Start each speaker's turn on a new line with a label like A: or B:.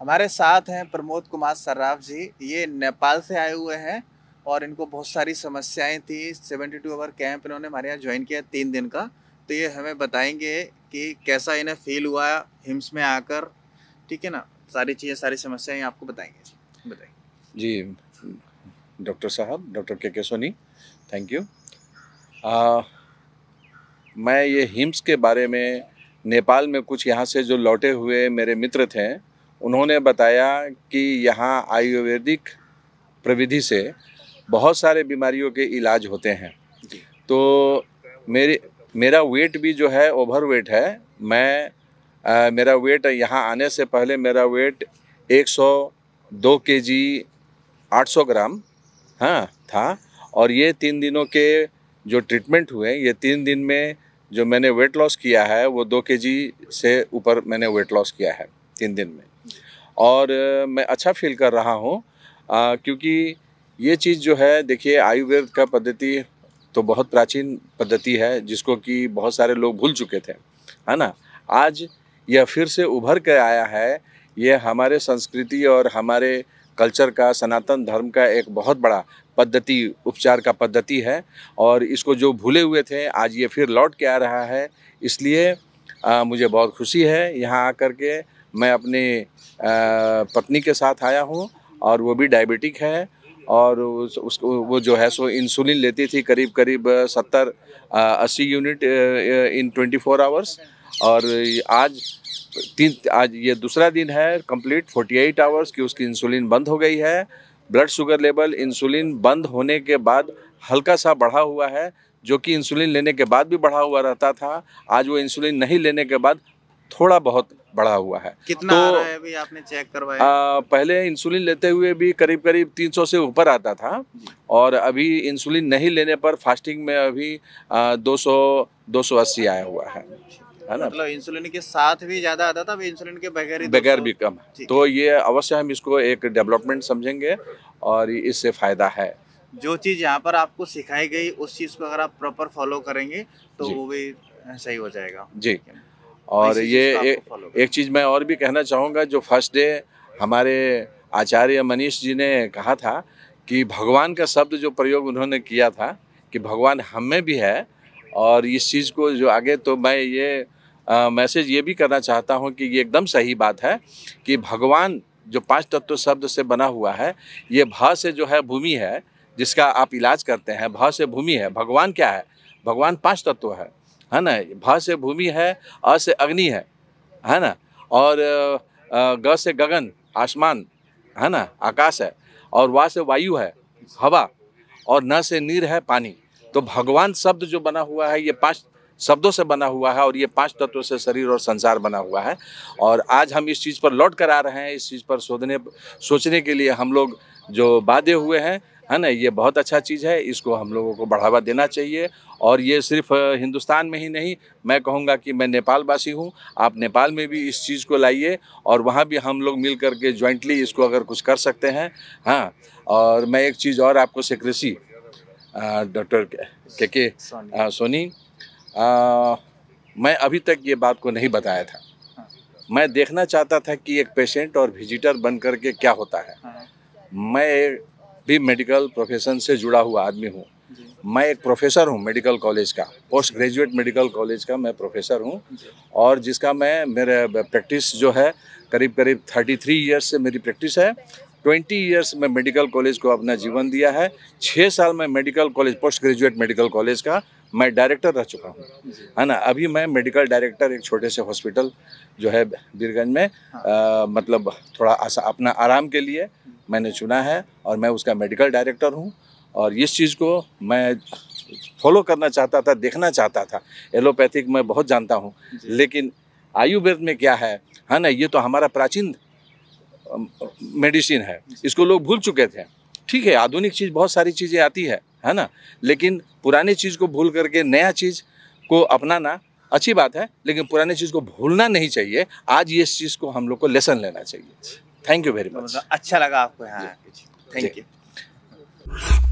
A: हमारे साथ हैं प्रमोद कुमार सर्राफ जी ये नेपाल से आए हुए हैं और इनको बहुत सारी समस्याएं थी सेवेंटी टू आवर कैंप इन्होंने हमारे यहाँ ज्वाइन किया तीन दिन का तो ये हमें बताएंगे कि कैसा इन्हें फील हुआ हिम्स में आकर ठीक है ना सारी चीज़ें सारी समस्याएं आपको बताएंगे बताइए जी डॉक्टर साहब डॉक्टर के के सोनी थैंक यू आ, मैं ये हिम्स के बारे में नेपाल में कुछ यहाँ से जो लौटे हुए मेरे मित्र थे उन्होंने बताया कि यहाँ आयुर्वेदिक प्रविधि से बहुत सारे बीमारियों के इलाज होते हैं तो मेरे मेरा वेट भी जो है ओवर वेट है मैं आ, मेरा वेट यहाँ आने से पहले मेरा वेट 102 केजी 800 ग्राम हाँ था और ये तीन दिनों के जो ट्रीटमेंट हुए ये तीन दिन में जो मैंने वेट लॉस किया है वो दो के जी से ऊपर मैंने वेट लॉस किया है तीन दिन में और मैं अच्छा फील कर रहा हूँ क्योंकि ये चीज़ जो है देखिए आयुर्वेद का पद्धति तो बहुत प्राचीन पद्धति है जिसको कि बहुत सारे लोग भूल चुके थे है ना आज यह फिर से उभर कर आया है यह हमारे संस्कृति और हमारे कल्चर का सनातन धर्म का एक बहुत बड़ा पद्धति उपचार का पद्धति है और इसको जो भूले हुए थे आज ये फिर लौट के आ रहा है इसलिए आ, मुझे बहुत खुशी है यहाँ आकर के मैं अपने पत्नी के साथ आया हूँ और वो भी डायबिटिक है और उस, उसको वो जो है सो इंसुलिन लेती थी करीब करीब सत्तर अस्सी unit in twenty four hours और आज तीन आज ये दूसरा दिन है कंप्लीट एट आवर्स की उसकी इंसुलिन बंद हो गई है ब्लड शुगर लेवल इंसुलिन बंद होने के बाद हल्का सा बढ़ा हुआ है जो कि इंसुलिन लेने के बाद भी बढ़ा हुआ रहता था आज वो इंसुलिन नहीं लेने के बाद थोड़ा बहुत बढ़ा हुआ है कितना तो, आ रहा है अभी आपने चेक करवाया पहले इंसुलिन लेते हुए भी करीब करीब 300 से ऊपर आता था और अभी इंसुलिन नहीं लेने पर फास्टिंग में अभी आ, 200 280 आया हुआ है है ना मतलब इंसुलिन के साथ भी ज्यादा आता था इंसुलिन के बगैर ही बगैर तो भी कम तो ये अवश्य हम इसको एक डेवलपमेंट समझेंगे और इससे फायदा है जो चीज़ यहाँ पर आपको सिखाई गई उस चीज़ को अगर आप प्रॉपर फॉलो करेंगे तो वो भी सही हो जाएगा जी और ये ए, एक चीज़ मैं और भी कहना चाहूँगा जो फर्स्ट डे हमारे आचार्य मनीष जी ने कहा था कि भगवान का शब्द जो प्रयोग उन्होंने किया था कि भगवान हम में भी है और इस चीज़ को जो आगे तो मैं ये मैसेज ये भी करना चाहता हूँ कि ये एकदम सही बात है कि भगवान जो पांच तत्व शब्द से बना हुआ है ये भ से जो है भूमि है जिसका आप इलाज करते हैं भ से भूमि है भगवान क्या है भगवान पांच तत्व है है ना भा से भूमि है अ से अग्नि है है ना और ग से गगन आसमान है ना आकाश है और वा से वायु है हवा और न से नीर है पानी तो भगवान शब्द जो बना हुआ है ये पांच शब्दों से बना हुआ है और ये पांच तत्वों से शरीर और संसार बना हुआ है और आज हम इस चीज़ पर लौट कर आ रहे हैं इस चीज़ पर सोचने सोचने के लिए हम लोग जो बाधे हुए हैं है ना ये बहुत अच्छा चीज़ है इसको हम लोगों को बढ़ावा देना चाहिए और ये सिर्फ हिंदुस्तान में ही नहीं मैं कहूँगा कि मैं नेपाल वासी हूँ आप नेपाल में भी इस चीज़ को लाइए और वहाँ भी हम लोग मिल करके जॉइंटली इसको अगर कुछ कर सकते हैं हाँ और मैं एक चीज़ और आपको सिक्रेसी डॉक्टर के के सोनी, आ, मैं अभी तक ये बात को नहीं बताया था मैं देखना चाहता था कि एक पेशेंट और विजिटर बन करके क्या होता है हाँ। मैं भी मेडिकल प्रोफेशन से जुड़ा हुआ आदमी हूँ मैं एक प्रोफेसर हूँ मेडिकल कॉलेज का पोस्ट ग्रेजुएट मेडिकल कॉलेज का मैं प्रोफेसर हूँ और जिसका मैं मेरे प्रैक्टिस जो है करीब करीब थर्टी थ्री ईयर्स से मेरी प्रैक्टिस है ट्वेंटी ईयर्स में मेडिकल कॉलेज को अपना जीवन दिया है छः साल में medical college post graduate medical college का मैं डायरेक्टर रह चुका हूँ है ना अभी मैं मेडिकल डायरेक्टर एक छोटे से हॉस्पिटल जो है बीरगंज में आ, हाँ। मतलब थोड़ा अपना आराम के लिए मैंने चुना है और मैं उसका मेडिकल डायरेक्टर हूँ और इस चीज़ को मैं फॉलो करना चाहता था देखना चाहता था एलोपैथिक मैं बहुत जानता हूँ लेकिन आयुर्वेद में क्या है है हाँ ना ये तो हमारा प्राचीन मेडिसिन है इसको लोग भूल चुके थे ठीक है आधुनिक चीज़ बहुत सारी चीज़ें आती है है ना लेकिन पुरानी चीज़ को भूल करके नया चीज़ को अपनाना अच्छी बात है लेकिन पुरानी चीज़ को भूलना नहीं चाहिए आज इस चीज़ को हम लोग को लेसन लेना चाहिए थैंक यू वेरी मच अच्छा लगा आपको यहाँ थैंक यू